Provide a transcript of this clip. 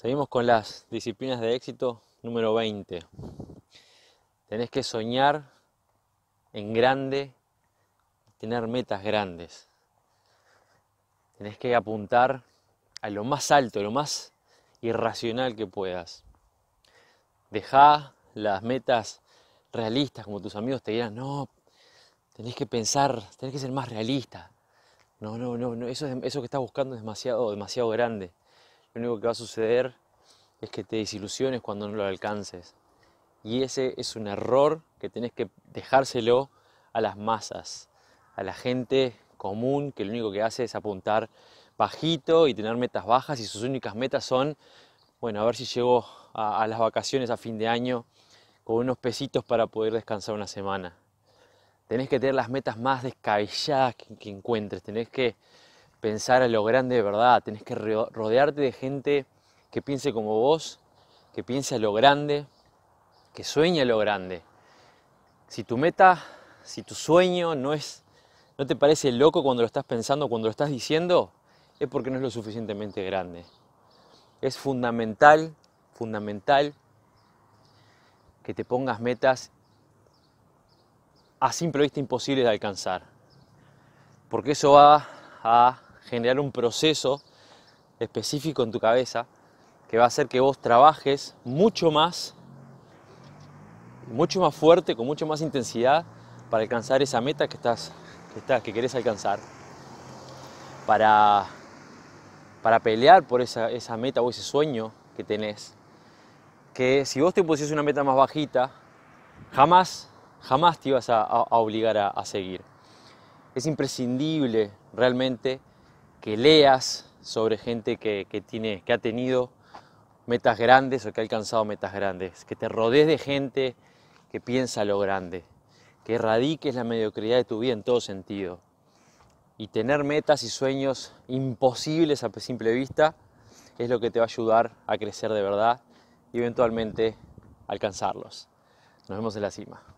Seguimos con las disciplinas de éxito número 20. Tenés que soñar en grande, tener metas grandes. Tenés que apuntar a lo más alto, lo más irracional que puedas. Deja las metas realistas, como tus amigos te dirán, no, tenés que pensar, tenés que ser más realista. No, no, no, no eso, eso que estás buscando es demasiado, demasiado grande lo único que va a suceder es que te desilusiones cuando no lo alcances. Y ese es un error que tenés que dejárselo a las masas, a la gente común que lo único que hace es apuntar bajito y tener metas bajas y sus únicas metas son, bueno, a ver si llego a, las vacaciones a fin de año con unos pesitos para poder descansar una semana. Tenés que tener las metas más descabelladas que, que encuentres, tenés que pensar a lo grande de verdad, tenés que rodearte de gente que piense como vos, que piense a lo grande, que sueñe a lo grande. Si tu meta, si tu sueño no es no te parece loco cuando lo estás pensando, cuando lo estás diciendo, es porque no es lo suficientemente grande. Es fundamental, fundamental que te pongas metas a simple vista imposibles de alcanzar. Porque eso va a generar un proceso específico en tu cabeza que va a hacer que vos trabajes mucho más, mucho más fuerte, con mucho más intensidad para alcanzar esa meta que estás, que, estás, que querés alcanzar. Para, para pelear por esa, meta o ese sueño que tenés. Que si vos te pusieses una meta más bajita, jamás, jamás te ibas a, obligar a seguir. Es imprescindible realmente que leas sobre gente que, tiene, que ha tenido metas grandes o que ha alcanzado metas grandes, que te rodees de gente que piensa lo grande, que erradiques la mediocridad de tu vida en todo sentido y tener metas y sueños imposibles a simple vista es lo que te va a ayudar a crecer de verdad y eventualmente alcanzarlos. Nos vemos en la cima.